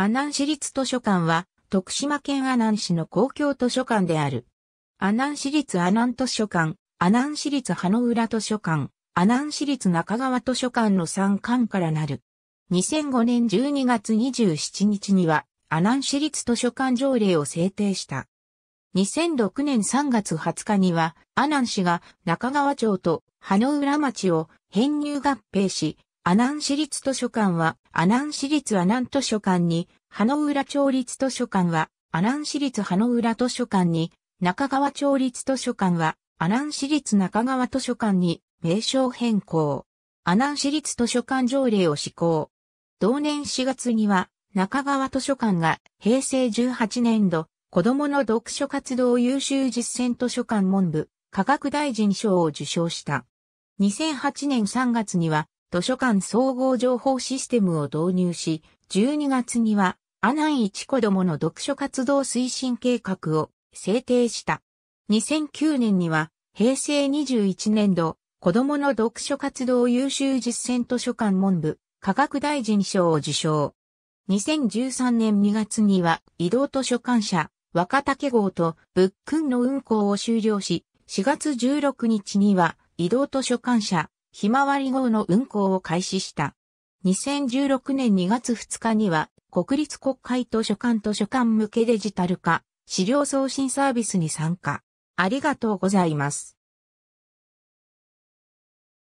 阿南市立図書館は、徳島県阿南市の公共図書館である。阿南市立阿南図書館、阿南市立羽野浦図書館、阿南市立中川図書館の3館からなる。2005年12月27日には、阿南市立図書館条例を制定した。2006年3月20日には、阿南市が中川町と羽野浦町を編入合併し、阿南市立図書館は、阿南市立阿南図書館に、花浦町立図書館は、阿南市立花浦図書館に、中川町立図書館は、阿南市立中川図書館に、名称変更。阿南市立図書館条例を施行。同年4月には、中川図書館が、平成18年度、子供の読書活動優秀実践図書館文部、科学大臣賞を受賞した。2008年3月には、図書館総合情報システムを導入し、12月には、阿南一子どもの読書活動推進計画を制定した。2009年には、平成21年度、子供の読書活動優秀実践図書館文部、科学大臣賞を受賞。2013年2月には、移動図書館社、若竹号と仏訓の運行を終了し、4月16日には、移動図書館社、ひまわり号の運行を開始した。2016年2月2日には、国立国会図書館図書館向けデジタル化、資料送信サービスに参加。ありがとうございます。